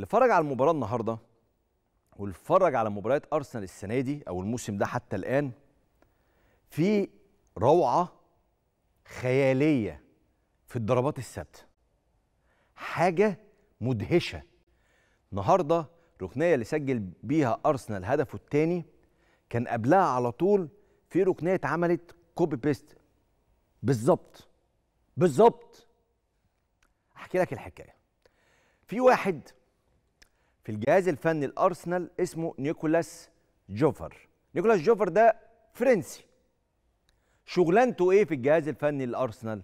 اللي اتفرج على المباراه النهارده واللي اتفرج على مباريات ارسنال السنه دي او الموسم ده حتى الان في روعه خياليه في الضربات الثابته حاجه مدهشه النهارده ركنيه اللي سجل بيها ارسنال هدفه الثاني كان قبلها على طول في ركنيه اتعملت كوبي بيست بالظبط بالظبط احكي لك الحكايه في واحد في الجهاز الفني الارسنال اسمه نيكولاس جوفر نيكولاس جوفر ده فرنسي شغلانته ايه في الجهاز الفني الارسنال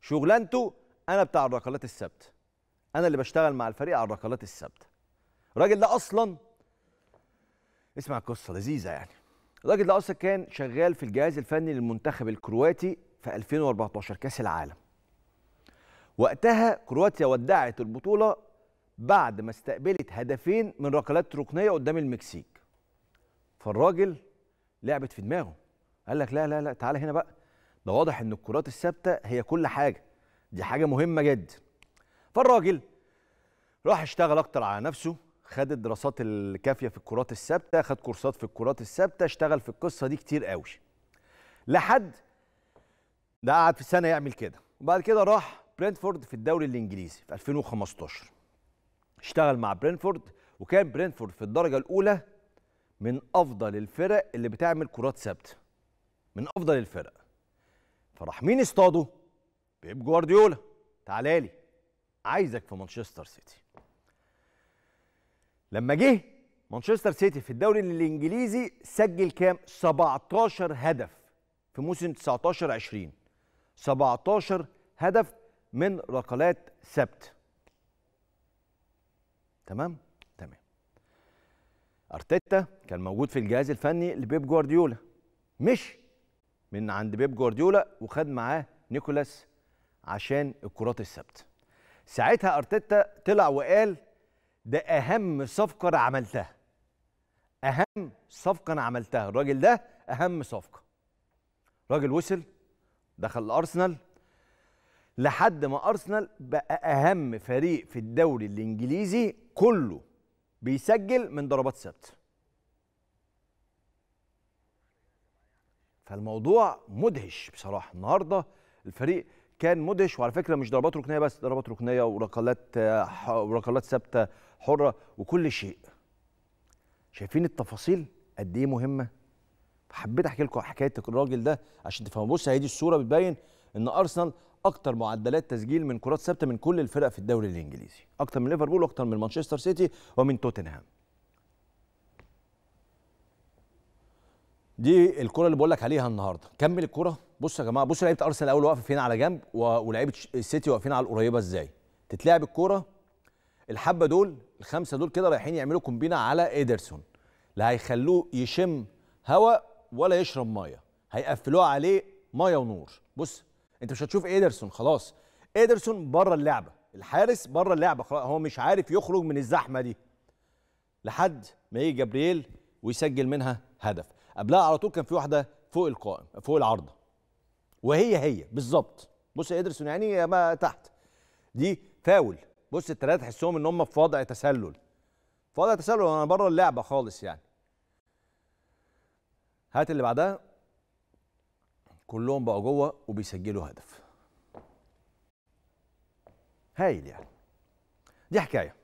شغلانته انا بتاع الركلات الثابته انا اللي بشتغل مع الفريق على الركلات الثابته الراجل ده اصلا اسمع قصه لذيذه يعني الراجل ده اصلا كان شغال في الجهاز الفني للمنتخب الكرواتي في 2014 كاس العالم وقتها كرواتيا ودعت البطوله بعد ما استقبلت هدفين من ركلات ركنيه قدام المكسيك فالراجل لعبت في دماغه قال لك لا لا لا تعالى هنا بقى ده واضح ان الكرات الثابته هي كل حاجه دي حاجه مهمه جدا فالراجل راح اشتغل اكتر على نفسه خد الدراسات الكافيه في الكرات الثابته خد كورسات في الكرات الثابته اشتغل في القصه دي كتير قوي لحد ده قعد في سنه يعمل كده وبعد كده راح برنتفورد في الدوري الانجليزي في 2015 اشتغل مع برينفورد وكان برينفورد في الدرجه الاولى من افضل الفرق اللي بتعمل كرات ثابته من افضل الفرق فراح مين اصطاده بيب جوارديولا تعالى لي عايزك في مانشستر سيتي لما جه مانشستر سيتي في الدوري الانجليزي سجل كام 17 هدف في موسم 19 20 17 هدف من ركلات ثابته تمام تمام ارتيتا كان موجود في الجهاز الفني لبيب جوارديولا مش من عند بيب جوارديولا وخد معاه نيكولاس عشان الكرات الثابته ساعتها ارتيتا طلع وقال ده اهم صفقه انا عملتها اهم صفقه انا عملتها الراجل ده اهم صفقه راجل وصل دخل الارسنال لحد ما ارسنال بقى اهم فريق في الدوري الانجليزي كله بيسجل من ضربات ثابته فالموضوع مدهش بصراحه النهارده الفريق كان مدهش وعلى فكره مش ضربات ركنيه بس ضربات ركنيه وركلات وركلات ثابته حره وكل شيء شايفين التفاصيل قد ايه مهمه حبيت احكي لكم حكايه الراجل ده عشان تفهموا بص هي دي الصوره بتبين ان ارسنال اكتر معدلات تسجيل من كرات ثابته من كل الفرق في الدوري الانجليزي اكتر من ليفربول واكتر من مانشستر سيتي ومن توتنهام دي الكره اللي بقول لك عليها النهارده كمل الكره بص يا جماعه بص لعيبه ارسنال الاول واقفه فين على جنب ولعيبه السيتي واقفين على القريبه ازاي تتلعب الكوره الحبه دول الخمسه دول كده رايحين يعملوا كومبينا على ايدرسون لا هيخلوه يشم هواء ولا يشرب ميه هيقفلوه عليه ميه ونور بص انت مش هتشوف ايدرسون خلاص ايدرسون بره اللعبه الحارس بره اللعبه خلاص هو مش عارف يخرج من الزحمه دي لحد ما يجي جبريل ويسجل منها هدف قبلها على طول كان في واحده فوق القائم فوق العارضه وهي هي بالظبط بص ادرسون يعني ما تحت دي فاول بص الثلاثه تحسهم ان هم في وضع تسلل في وضع تسلل انا بره اللعبه خالص يعني هات اللي بعدها كلهم بقوا جوه وبيسجلوا هدف هايل يعني دي حكايه